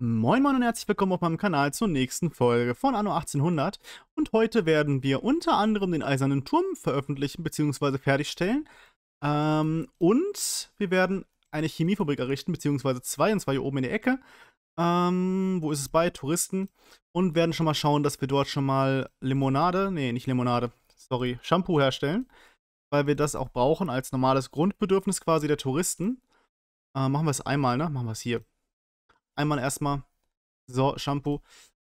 Moin Moin und herzlich willkommen auf meinem Kanal zur nächsten Folge von Anno 1800 und heute werden wir unter anderem den Eisernen Turm veröffentlichen bzw. fertigstellen ähm, und wir werden eine Chemiefabrik errichten bzw. zwei und zwar hier oben in der Ecke. Ähm, wo ist es bei? Touristen und werden schon mal schauen, dass wir dort schon mal Limonade, nee nicht Limonade, sorry, Shampoo herstellen, weil wir das auch brauchen als normales Grundbedürfnis quasi der Touristen. Äh, machen wir es einmal, ne? Machen wir es hier. Einmal erstmal so Shampoo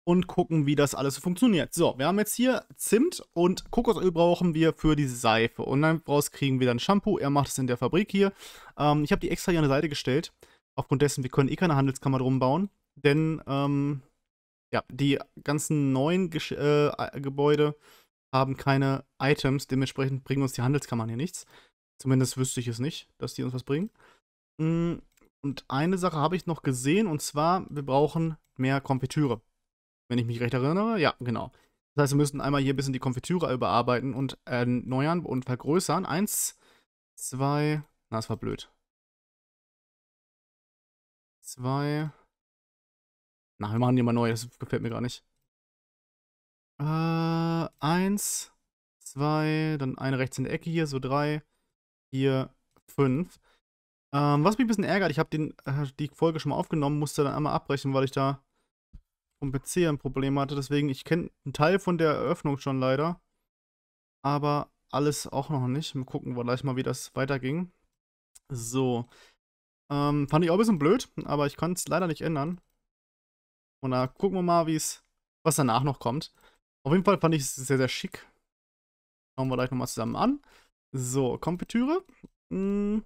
und gucken, wie das alles funktioniert. So, wir haben jetzt hier Zimt und Kokosöl brauchen wir für die Seife. Und dann daraus kriegen wir dann Shampoo. Er macht es in der Fabrik hier. Ähm, ich habe die extra hier an der Seite gestellt. Aufgrund dessen, wir können eh keine Handelskammer drum bauen. Denn, ähm, ja, die ganzen neuen Gesch äh, Gebäude haben keine Items. Dementsprechend bringen uns die Handelskammern hier nichts. Zumindest wüsste ich es nicht, dass die uns was bringen. Mhm. Und eine Sache habe ich noch gesehen, und zwar, wir brauchen mehr Konfitüre. Wenn ich mich recht erinnere, ja, genau. Das heißt, wir müssen einmal hier ein bisschen die Konfitüre überarbeiten und erneuern und vergrößern. Eins, zwei, na, das war blöd. Zwei. Na, wir machen die mal neu, das gefällt mir gar nicht. Äh, eins, zwei, dann eine rechts in der Ecke hier, so drei, vier, fünf. Ähm, was mich ein bisschen ärgert, ich habe äh, die Folge schon mal aufgenommen, musste dann einmal abbrechen, weil ich da vom PC ein Problem hatte. Deswegen, ich kenne einen Teil von der Eröffnung schon leider. Aber alles auch noch nicht. Mal gucken wir gleich mal, wie das weiterging. So. Ähm, fand ich auch ein bisschen blöd, aber ich kann es leider nicht ändern. Und da gucken wir mal, wie was danach noch kommt. Auf jeden Fall fand ich es sehr, sehr schick. Schauen wir gleich nochmal zusammen an. So, Kompetüre. Hm.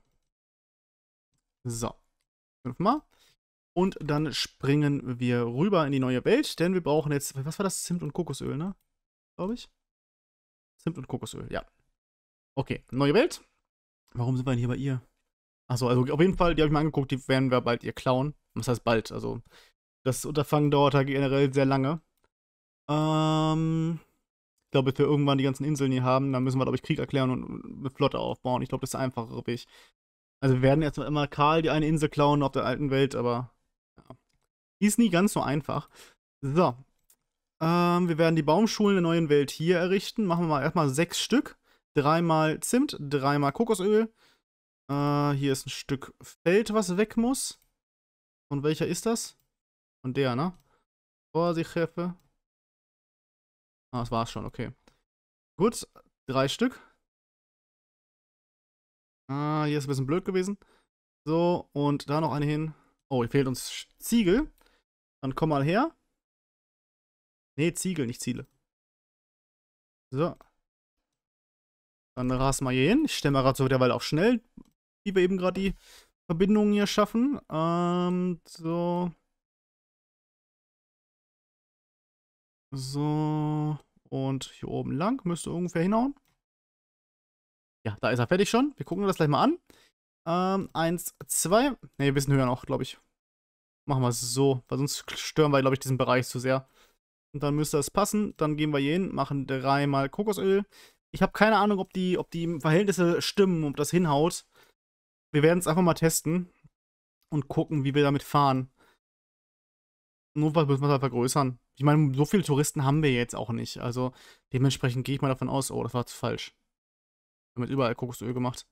So, fünfmal. Und dann springen wir rüber in die neue Welt, denn wir brauchen jetzt, was war das? Zimt und Kokosöl, ne? Glaube ich. Zimt und Kokosöl, ja. Okay, neue Welt. Warum sind wir denn hier bei ihr? Achso, also auf jeden Fall, die habe ich mir angeguckt, die werden wir bald ihr klauen. Was heißt bald, also das Unterfangen dauert halt generell sehr lange. Ähm, ich glaube, bis wir irgendwann die ganzen Inseln hier haben, dann müssen wir, glaube ich, Krieg erklären und eine Flotte aufbauen. Ich glaube, das ist einfacher einfachere Weg. Also wir werden erstmal immer Karl die eine Insel klauen auf der alten Welt, aber ja. ist nie ganz so einfach. So. Ähm, wir werden die Baumschulen der neuen Welt hier errichten. Machen wir mal erstmal sechs Stück. Dreimal Zimt, dreimal Kokosöl. Äh, hier ist ein Stück Feld, was weg muss. Und welcher ist das? Von der, ne? Vorsicht, Hefe. Ah, das war's schon, okay. Gut, drei Stück. Ah, hier ist ein bisschen blöd gewesen. So, und da noch eine hin. Oh, hier fehlt uns Ziegel. Dann komm mal her. Ne, Ziegel, nicht Ziele. So. Dann rast mal hier hin. Ich stelle mal gerade so derweil auch schnell, wie wir eben gerade die Verbindungen hier schaffen. Ähm, so. So. Und hier oben lang. Müsste ungefähr hinhauen. Ja, da ist er fertig schon. Wir gucken das gleich mal an. Ähm, eins, zwei. Ne, ein bisschen höher noch, glaube ich. Machen wir es so, weil sonst stören wir, glaube ich, diesen Bereich zu sehr. Und dann müsste das passen. Dann gehen wir hier hin, machen dreimal Kokosöl. Ich habe keine Ahnung, ob die, ob die Verhältnisse stimmen, ob das hinhaut. Wir werden es einfach mal testen und gucken, wie wir damit fahren. Notfalls müssen wir es halt vergrößern. Ich meine, so viele Touristen haben wir jetzt auch nicht. Also dementsprechend gehe ich mal davon aus, oh, das war falsch. Damit überall Kokosöl gemacht.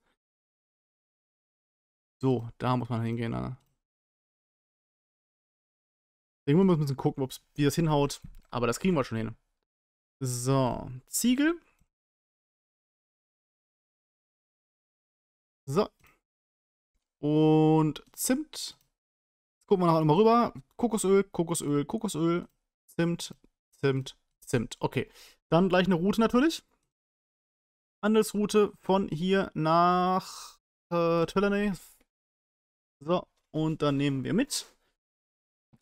So, da muss man hingehen, Anna. Irgendwann muss man ein bisschen gucken, wie das hinhaut. Aber das kriegen wir schon hin. So, Ziegel. So. Und Zimt. Jetzt gucken wir noch einmal rüber. Kokosöl, Kokosöl, Kokosöl, Zimt, Zimt, Zimt. Okay. Dann gleich eine Route natürlich. Handelsroute von hier nach äh, Tullerney. So, und dann nehmen wir mit.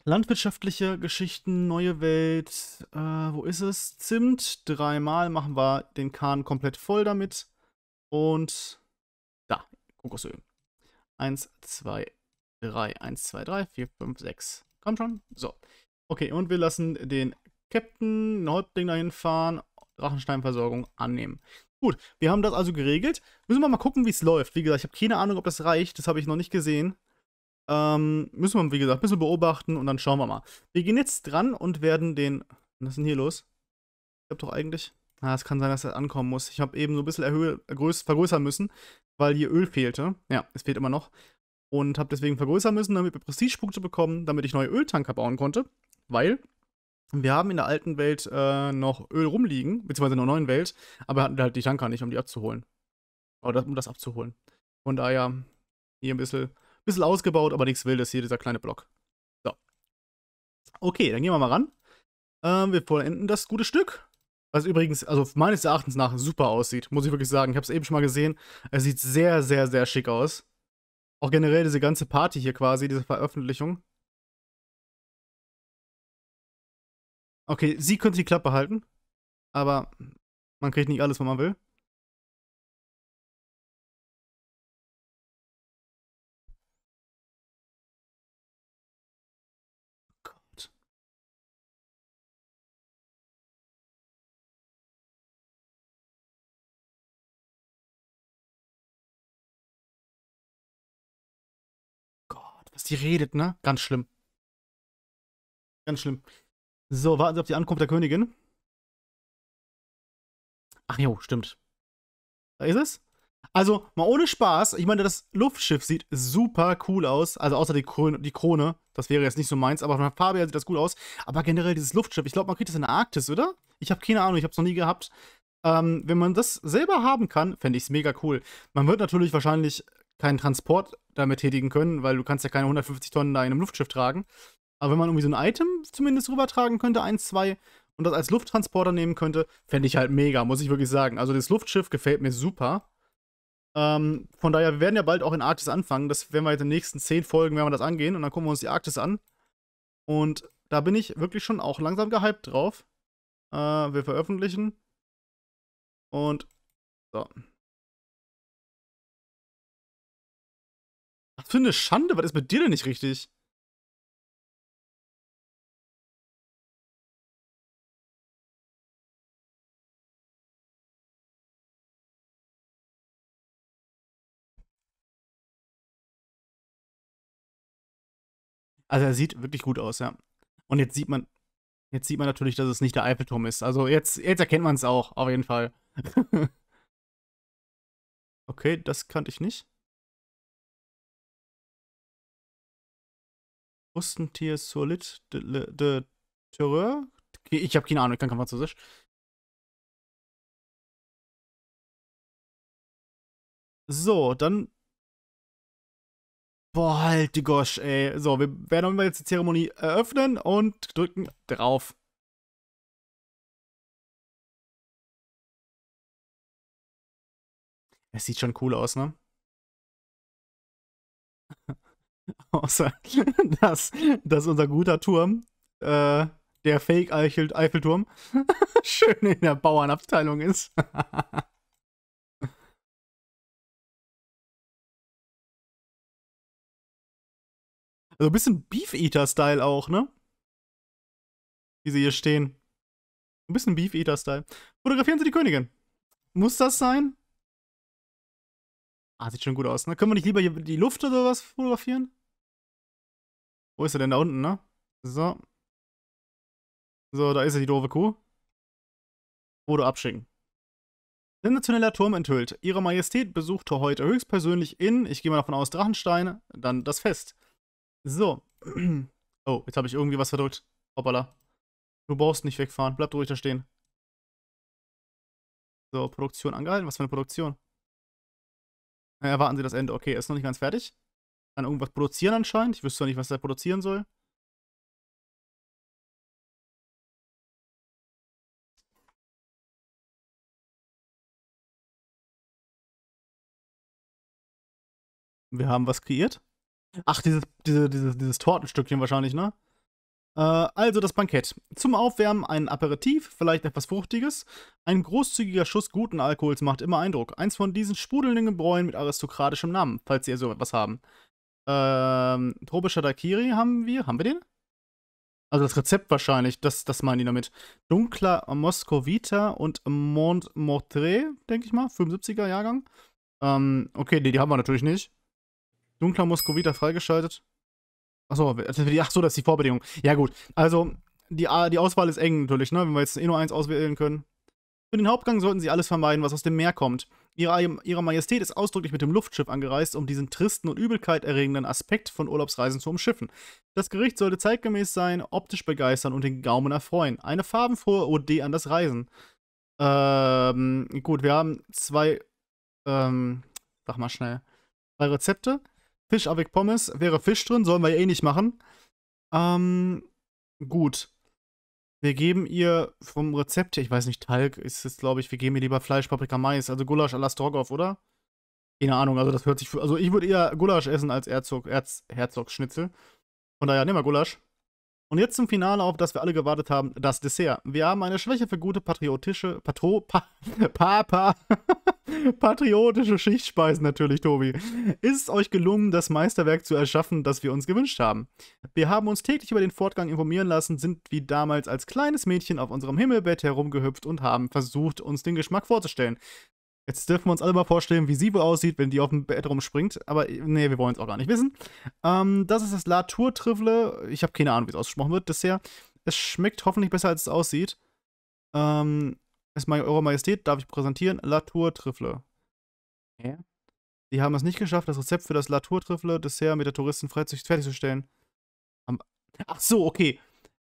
Landwirtschaftliche Geschichten, neue Welt, äh, wo ist es? Zimt, dreimal machen wir den Kahn komplett voll damit. Und da, Kokosöl. 1, 2, 3, 1, 2, 3, 4, 5, 6. Komm schon. So. Okay, und wir lassen den Captain, den Häuptling dahin fahren, Drachensteinversorgung annehmen. Gut, wir haben das also geregelt. Müssen wir mal gucken, wie es läuft. Wie gesagt, ich habe keine Ahnung, ob das reicht. Das habe ich noch nicht gesehen. Ähm, müssen wir, wie gesagt, ein bisschen beobachten und dann schauen wir mal. Wir gehen jetzt dran und werden den... Was ist denn hier los? Ich habe doch eigentlich... Ah, es kann sein, dass er das ankommen muss. Ich habe eben so ein bisschen erhöhe, vergrößern müssen, weil hier Öl fehlte. Ja, es fehlt immer noch. Und habe deswegen vergrößern müssen, damit wir Prestige-Punkte bekommen, damit ich neue Öltanker bauen konnte. Weil wir haben in der alten Welt äh, noch Öl rumliegen, beziehungsweise in der neuen Welt, aber hatten halt die Tanker nicht, um die abzuholen. Oder um das abzuholen. Von daher hier ein bisschen, bisschen ausgebaut, aber nichts Wildes, hier dieser kleine Block. So. Okay, dann gehen wir mal ran. Ähm, wir vollenden das gute Stück. Was übrigens, also meines Erachtens nach, super aussieht, muss ich wirklich sagen. Ich habe es eben schon mal gesehen. Es sieht sehr, sehr, sehr schick aus. Auch generell diese ganze Party hier quasi, diese Veröffentlichung. Okay, sie könnte die Klappe halten, aber man kriegt nicht alles, was man will. die redet, ne? Ganz schlimm. Ganz schlimm. So, warten Sie auf die Ankunft der Königin. Ach jo, stimmt. Da ist es. Also, mal ohne Spaß. Ich meine, das Luftschiff sieht super cool aus. Also, außer die Krone, die Krone. Das wäre jetzt nicht so meins, aber von der Farbe her sieht das gut aus. Aber generell dieses Luftschiff. Ich glaube, man kriegt das in der Arktis, oder? Ich habe keine Ahnung. Ich habe es noch nie gehabt. Ähm, wenn man das selber haben kann, fände ich es mega cool. Man wird natürlich wahrscheinlich keinen Transport damit tätigen können, weil du kannst ja keine 150 Tonnen da in einem Luftschiff tragen. Aber wenn man irgendwie so ein Item zumindest rübertragen könnte, eins, zwei, und das als Lufttransporter nehmen könnte, fände ich halt mega, muss ich wirklich sagen. Also das Luftschiff gefällt mir super. Ähm, von daher, wir werden ja bald auch in Arktis anfangen. Das werden wir jetzt in den nächsten zehn Folgen, werden wir das angehen und dann gucken wir uns die Arktis an. Und da bin ich wirklich schon auch langsam gehypt drauf. Äh, wir veröffentlichen. Und so. Was für eine Schande, was ist mit dir denn nicht richtig? Also er sieht wirklich gut aus, ja. Und jetzt sieht man, jetzt sieht man natürlich, dass es nicht der Eiffelturm ist. Also jetzt, jetzt erkennt man es auch, auf jeden Fall. okay, das kannte ich nicht. Rustentier Solid de, de Terreur? Ich habe keine Ahnung, ich kann kein Französisch. So, dann Boah, halt die Gosch, ey. So, wir werden jetzt die Zeremonie eröffnen und drücken drauf. Es sieht schon cool aus, ne? Außer, dass, dass unser guter Turm, äh, der Fake-Eiffelturm, schön in der Bauernabteilung ist. So ein bisschen Beef-Eater-Style auch, ne? Wie sie hier stehen. Ein bisschen Beef-Eater-Style. Fotografieren sie die Königin. Muss das sein? Ah, sieht schon gut aus, ne? Können wir nicht lieber hier die Luft oder sowas fotografieren? Wo ist er denn da unten, ne? So. So, da ist er, die doofe Kuh. Foto abschicken. Sensationeller Turm enthüllt. Ihre Majestät besuchte heute höchstpersönlich in, ich gehe mal davon aus, Drachenstein, dann das Fest. So. Oh, jetzt habe ich irgendwie was verdrückt. Hoppala. Du brauchst nicht wegfahren. Bleib ruhig da stehen. So, Produktion angehalten. Was für eine Produktion? Erwarten Sie das Ende. Okay, ist noch nicht ganz fertig. Kann irgendwas produzieren anscheinend. Ich wüsste doch nicht, was er produzieren soll. Wir haben was kreiert. Ach, dieses, diese, dieses, dieses Tortenstückchen wahrscheinlich, ne? Äh, also das Bankett. Zum Aufwärmen ein Aperitif, vielleicht etwas Fruchtiges. Ein großzügiger Schuss guten Alkohols macht immer Eindruck. Eins von diesen sprudelnden Gebräuen mit aristokratischem Namen, falls sie so also etwas haben. Ähm, tropischer Dakiri haben wir. Haben wir den? Also das Rezept wahrscheinlich, das, das meinen die damit. Dunkler Moscovita und Montmartre, denke ich mal, 75er Jahrgang. Ähm, okay, nee, die haben wir natürlich nicht. Dunkler Muskovita freigeschaltet. Achso, also ach so, das ist die Vorbedingung. Ja gut, also die, die Auswahl ist eng natürlich, ne? wenn wir jetzt eh nur eins auswählen können. Für den Hauptgang sollten sie alles vermeiden, was aus dem Meer kommt. Ihre, ihre Majestät ist ausdrücklich mit dem Luftschiff angereist, um diesen tristen und übelkeiterregenden Aspekt von Urlaubsreisen zu umschiffen. Das Gericht sollte zeitgemäß sein, optisch begeistern und den Gaumen erfreuen. Eine farbenfrohe OD an das Reisen. Ähm, gut, wir haben zwei, ähm, sag mal schnell, zwei Rezepte. Fisch avec Pommes wäre Fisch drin, sollen wir ja eh nicht machen. Ähm, gut. Wir geben ihr vom Rezept her, ich weiß nicht, Talg ist es, glaube ich, wir geben ihr lieber Fleisch, Paprika, Mais, also Gulasch à la Strogoff, oder? Keine Ahnung, also das hört sich, für, also ich würde eher Gulasch essen als Erzog, Erz, Herzog Schnitzel. Von daher, nehmen wir Gulasch. Und jetzt zum Finale, auf das wir alle gewartet haben, das Dessert. Wir haben eine Schwäche für gute patriotische, patro, pa, pa, pa, patriotische Schichtspeisen natürlich, Tobi. Ist es euch gelungen, das Meisterwerk zu erschaffen, das wir uns gewünscht haben? Wir haben uns täglich über den Fortgang informieren lassen, sind wie damals als kleines Mädchen auf unserem Himmelbett herumgehüpft und haben versucht, uns den Geschmack vorzustellen. Jetzt dürfen wir uns alle mal vorstellen, wie sie wohl aussieht, wenn die auf dem Bett rumspringt. Aber nee, wir wollen es auch gar nicht wissen. Ähm, das ist das La Tour Trivle. Ich habe keine Ahnung, wie es ausgesprochen wird. Dessert. Es schmeckt hoffentlich besser, als es aussieht. Ähm, ist Eure Majestät, darf ich präsentieren? La Tour Trifle. Ja. Die haben es nicht geschafft, das Rezept für das La Tour Trifle Dessert mit der Touristen fertigzustellen. Ach so, okay.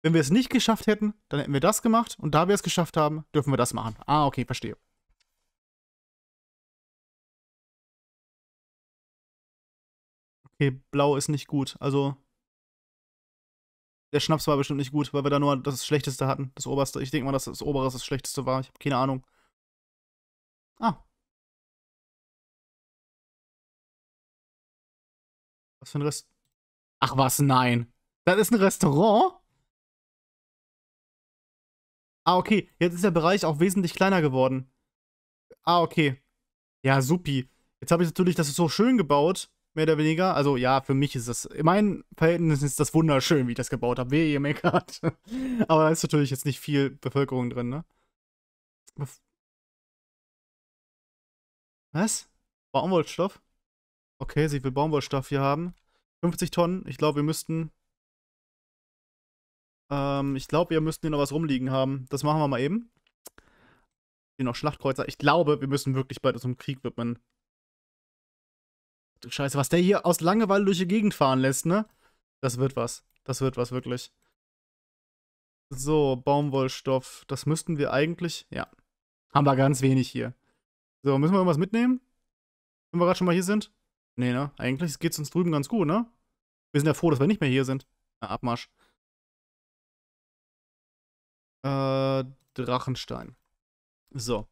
Wenn wir es nicht geschafft hätten, dann hätten wir das gemacht. Und da wir es geschafft haben, dürfen wir das machen. Ah, okay, verstehe. okay, blau ist nicht gut. Also der Schnaps war bestimmt nicht gut, weil wir da nur das Schlechteste hatten, das Oberste. Ich denke mal, dass das Obere das Schlechteste war. Ich habe keine Ahnung. Ah. Was für ein Rest... Ach was, nein. Das ist ein Restaurant? Ah, okay. Jetzt ist der Bereich auch wesentlich kleiner geworden. Ah, okay. Ja, supi. Jetzt habe ich natürlich das so schön gebaut mehr oder weniger. Also ja, für mich ist das, in meinen Verhältnissen ist das wunderschön, wie ich das gebaut habe. Wehe, ihr meckert. Aber da ist natürlich jetzt nicht viel Bevölkerung drin, ne? Was? Baumwollstoff? Okay, sie will Baumwollstoff hier haben. 50 Tonnen. Ich glaube, wir müssten... Ähm, ich glaube, wir müssten hier noch was rumliegen haben. Das machen wir mal eben. Hier noch Schlachtkreuzer. Ich glaube, wir müssen wirklich bald unserem Krieg widmen. Scheiße, was der hier aus Langeweile durch die Gegend fahren lässt, ne? Das wird was. Das wird was, wirklich. So, Baumwollstoff. Das müssten wir eigentlich. Ja. Haben wir ganz wenig hier. So, müssen wir irgendwas mitnehmen? Wenn wir gerade schon mal hier sind? Nee, ne? Eigentlich geht es uns drüben ganz gut, ne? Wir sind ja froh, dass wir nicht mehr hier sind. Na, Abmarsch. Äh, Drachenstein. So.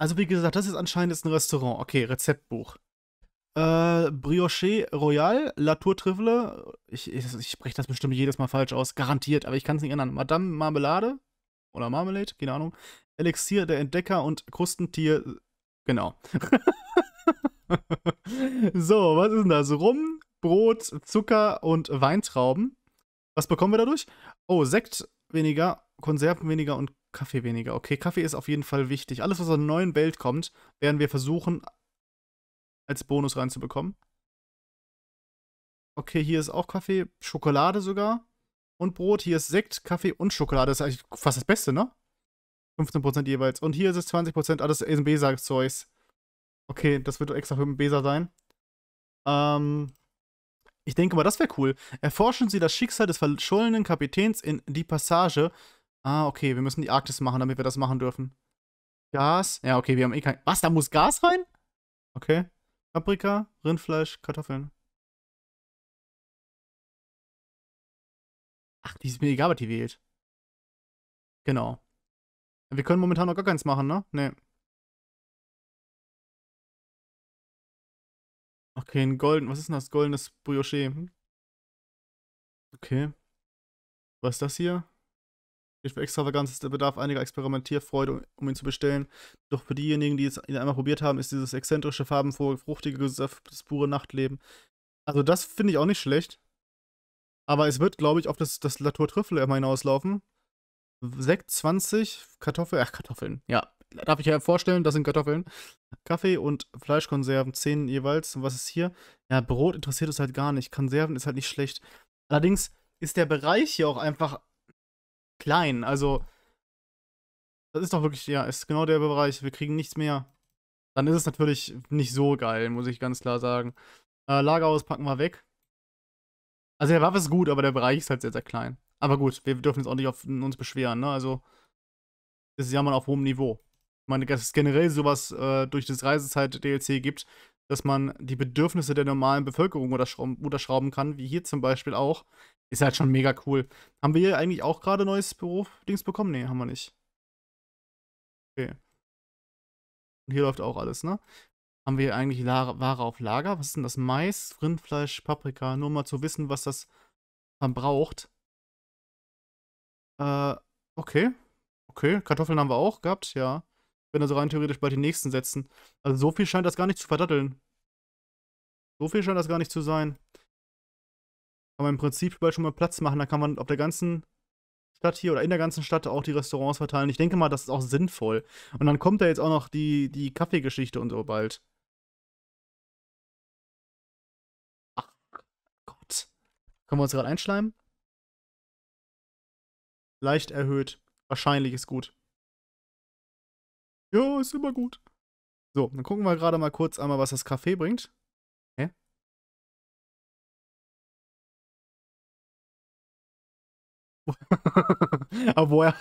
Also wie gesagt, das ist anscheinend jetzt ein Restaurant. Okay, Rezeptbuch. Äh, Brioche Royal, La Tour Trifle. Ich, ich, ich spreche das bestimmt jedes Mal falsch aus. Garantiert, aber ich kann es nicht ändern. Madame Marmelade oder Marmelade, keine Ahnung. Elixier der Entdecker und Krustentier. Genau. so, was ist denn das? Rum, Brot, Zucker und Weintrauben. Was bekommen wir dadurch? Oh, Sekt weniger, Konserven weniger und Kaffee weniger. Okay, Kaffee ist auf jeden Fall wichtig. Alles, was aus der neuen Welt kommt, werden wir versuchen, als Bonus reinzubekommen. Okay, hier ist auch Kaffee, Schokolade sogar und Brot. Hier ist Sekt, Kaffee und Schokolade. Das ist eigentlich fast das Beste, ne? 15% jeweils. Und hier ist es 20% alles ist ein Esenbesa-Zeugs. Okay, das wird extra für ein Besa sein. Ähm, ich denke mal, das wäre cool. Erforschen Sie das Schicksal des verschollenen Kapitäns in Die Passage, Ah, okay, wir müssen die Arktis machen, damit wir das machen dürfen. Gas. Ja, okay, wir haben eh kein... Was, da muss Gas rein? Okay. Paprika, Rindfleisch, Kartoffeln. Ach, die ist mir egal, was die wählt. Genau. Wir können momentan noch gar keins machen, ne? Nee. Okay, ein golden. Was ist denn das? Goldenes Brioche. Hm. Okay. Was ist das hier? für Extravaganz ist der Bedarf einiger Experimentierfreude, um ihn zu bestellen. Doch für diejenigen, die es einmal probiert haben, ist dieses exzentrische, farbenfrohe, fruchtige Gesöff das pure Nachtleben. Also das finde ich auch nicht schlecht. Aber es wird, glaube ich, auf das, das Latour Trüffel immer hinauslaufen. Sekt 20, Kartoffeln, ach Kartoffeln, ja. Darf ich ja vorstellen, das sind Kartoffeln. Kaffee und Fleischkonserven, 10 jeweils. Und was ist hier? Ja, Brot interessiert es halt gar nicht. Konserven ist halt nicht schlecht. Allerdings ist der Bereich hier auch einfach klein. Also, das ist doch wirklich, ja, ist genau der Bereich. Wir kriegen nichts mehr. Dann ist es natürlich nicht so geil, muss ich ganz klar sagen. Äh, Lagerhaus packen wir weg. Also, der Waffe ist gut, aber der Bereich ist halt sehr, sehr klein. Aber gut, wir dürfen jetzt auch nicht auf uns beschweren, ne? Also, das ist ja mal auf hohem Niveau. Ich meine, dass es generell sowas äh, durch das Reisezeit-DLC gibt, dass man die Bedürfnisse der normalen Bevölkerung unterschrauben, unterschrauben kann, wie hier zum Beispiel auch, ist halt schon mega cool. Haben wir hier eigentlich auch gerade neues Büro-Dings bekommen? Nee, haben wir nicht. Okay. Und hier läuft auch alles, ne? Haben wir hier eigentlich Ware auf Lager? Was ist denn das? Mais, Rindfleisch, Paprika. Nur mal zu wissen, was das verbraucht. Äh, okay. Okay, Kartoffeln haben wir auch gehabt, ja. Wenn also rein theoretisch bald die nächsten setzen. Also so viel scheint das gar nicht zu verdatteln. So viel scheint das gar nicht zu sein kann man im Prinzip überall schon mal Platz machen. Da kann man auf der ganzen Stadt hier oder in der ganzen Stadt auch die Restaurants verteilen. Ich denke mal, das ist auch sinnvoll. Und dann kommt da jetzt auch noch die, die Kaffeegeschichte und so bald. Ach Gott. Können wir uns gerade einschleimen? Leicht erhöht. Wahrscheinlich ist gut. Ja, ist immer gut. So, dann gucken wir gerade mal kurz einmal, was das Kaffee bringt. Aber woher,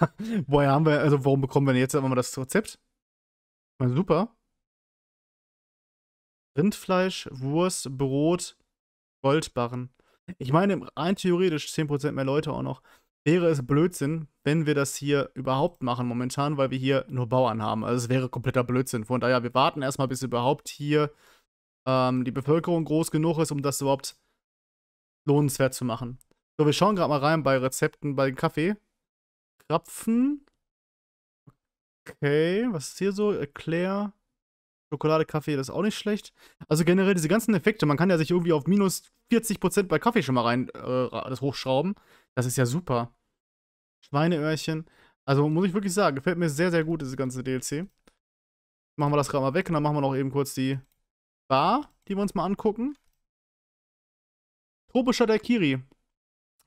woher haben wir, also warum bekommen wir denn jetzt einfach mal das Rezept? Ich Meine, super. Rindfleisch, Wurst, Brot, Goldbarren. Ich meine, rein theoretisch 10% mehr Leute auch noch. Wäre es Blödsinn, wenn wir das hier überhaupt machen momentan, weil wir hier nur Bauern haben. Also es wäre kompletter Blödsinn. Von daher, wir warten erstmal, bis überhaupt hier ähm, die Bevölkerung groß genug ist, um das überhaupt lohnenswert zu machen. So, wir schauen gerade mal rein bei Rezepten bei dem Kaffee. Krapfen. Okay, was ist hier so? Erklär. Schokolade, Kaffee, das ist auch nicht schlecht. Also generell diese ganzen Effekte, man kann ja sich irgendwie auf minus 40% bei Kaffee schon mal rein äh, das hochschrauben. Das ist ja super. Schweineöhrchen. Also muss ich wirklich sagen, gefällt mir sehr, sehr gut, dieses ganze DLC. Machen wir das gerade mal weg und dann machen wir noch eben kurz die Bar, die wir uns mal angucken. Tropischer Daikiri.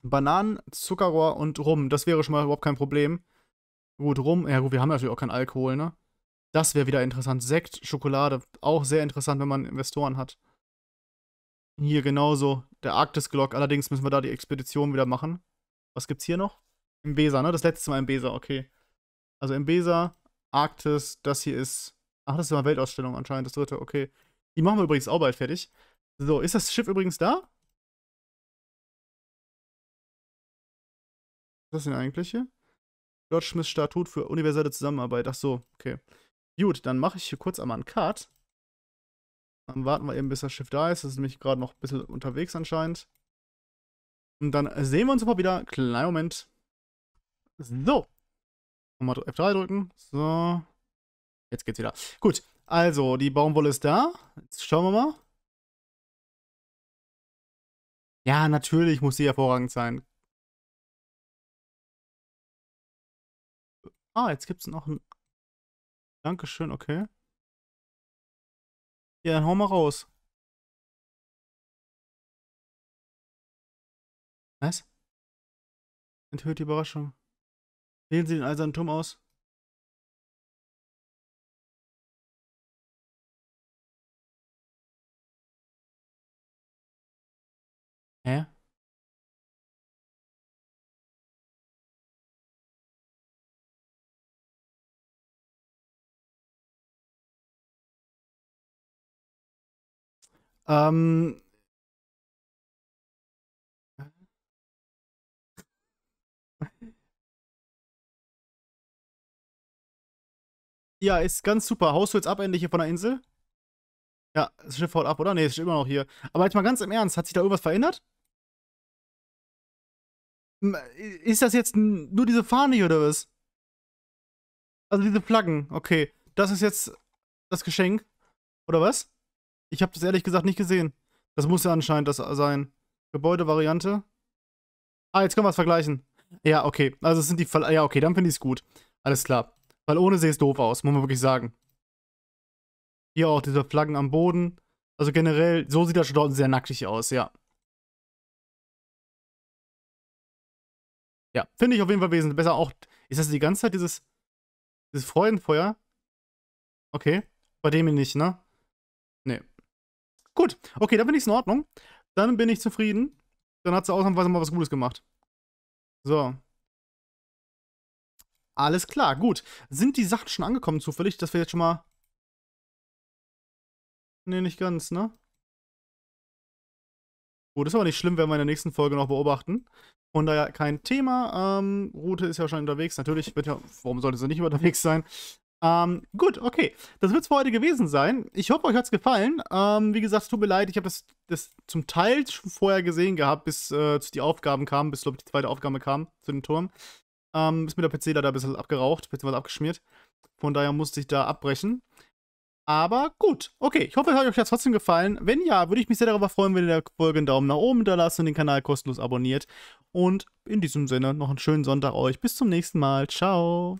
Bananen, Zuckerrohr und Rum. Das wäre schon mal überhaupt kein Problem. Gut, Rum, ja gut, wir haben natürlich auch keinen Alkohol, ne? Das wäre wieder interessant. Sekt, Schokolade, auch sehr interessant, wenn man Investoren hat. Hier genauso der Arktis-Glock. Allerdings müssen wir da die Expedition wieder machen. Was gibt's hier noch? Im Beser, ne? Das letzte Mal im Beser, okay. Also im Beser, Arktis, das hier ist. Ach, das ist mal Weltausstellung anscheinend, das dritte, okay. Die machen wir übrigens auch bald fertig. So, ist das Schiff übrigens da? Was ist denn eigentlich hier? George Smiths Statut für universelle Zusammenarbeit. Ach so, okay. Gut, dann mache ich hier kurz einmal einen Cut. Dann warten wir eben, bis das Schiff da ist. Das ist nämlich gerade noch ein bisschen unterwegs anscheinend. Und dann sehen wir uns aber wieder. Kleinen Moment. So. Nochmal F3 drücken. So. Jetzt geht's wieder. Gut. Also, die Baumwolle ist da. Jetzt schauen wir mal. Ja, natürlich muss sie hervorragend sein. Ah, jetzt gibt es noch ein... Dankeschön, okay. Ja, dann hau mal raus. Was? Enthüllt die Überraschung. Wählen Sie den eisernen Turm aus. Hä? Ähm, Ja, ist ganz super. Haust du jetzt ab endlich hier von der Insel? Ja, das Schiff haut ab, oder? Nee, es ist immer noch hier. Aber jetzt mal ganz im Ernst, hat sich da irgendwas verändert? Äh, ist das jetzt nur diese Fahne hier, oder was? Also diese Flaggen, okay. Das ist jetzt das Geschenk, oder was? Ich habe das ehrlich gesagt nicht gesehen. Das muss ja anscheinend das sein. Gebäudevariante. Ah, jetzt können wir es vergleichen. Ja, okay. Also es sind die... Ver ja, okay, dann finde ich es gut. Alles klar. Weil ohne sehe es doof aus, muss man wirklich sagen. Hier auch diese Flaggen am Boden. Also generell, so sieht das schon dort sehr nackig aus, ja. Ja, finde ich auf jeden Fall wesentlich besser. Auch, ist das die ganze Zeit dieses, dieses Freudenfeuer? Okay, bei dem hier nicht, ne? Gut, okay, dann bin ich in Ordnung. Dann bin ich zufrieden. Dann hat sie ausnahmsweise mal was Gutes gemacht. So. Alles klar, gut. Sind die Sachen schon angekommen zufällig, dass wir jetzt schon mal... Ne, nicht ganz, ne? Gut, ist aber nicht schlimm, werden wir in der nächsten Folge noch beobachten. Von daher kein Thema. Ähm, Route ist ja schon unterwegs. Natürlich wird ja, warum sollte sie nicht unterwegs sein? Ähm, gut, okay. Das wird's für heute gewesen sein. Ich hoffe, euch hat's gefallen. Ähm, wie gesagt, es tut mir leid, ich habe das, das zum Teil schon vorher gesehen gehabt, bis äh, die Aufgaben kamen, bis, glaube ich, die zweite Aufgabe kam zu dem Turm. Ähm, ist mir der PC da ein bisschen abgeraucht, beziehungsweise abgeschmiert. Von daher musste ich da abbrechen. Aber gut, okay. Ich hoffe, es hat euch trotzdem gefallen. Wenn ja, würde ich mich sehr darüber freuen, wenn ihr der Folge einen Daumen nach oben da lasst und den Kanal kostenlos abonniert. Und in diesem Sinne noch einen schönen Sonntag euch. Bis zum nächsten Mal. Ciao.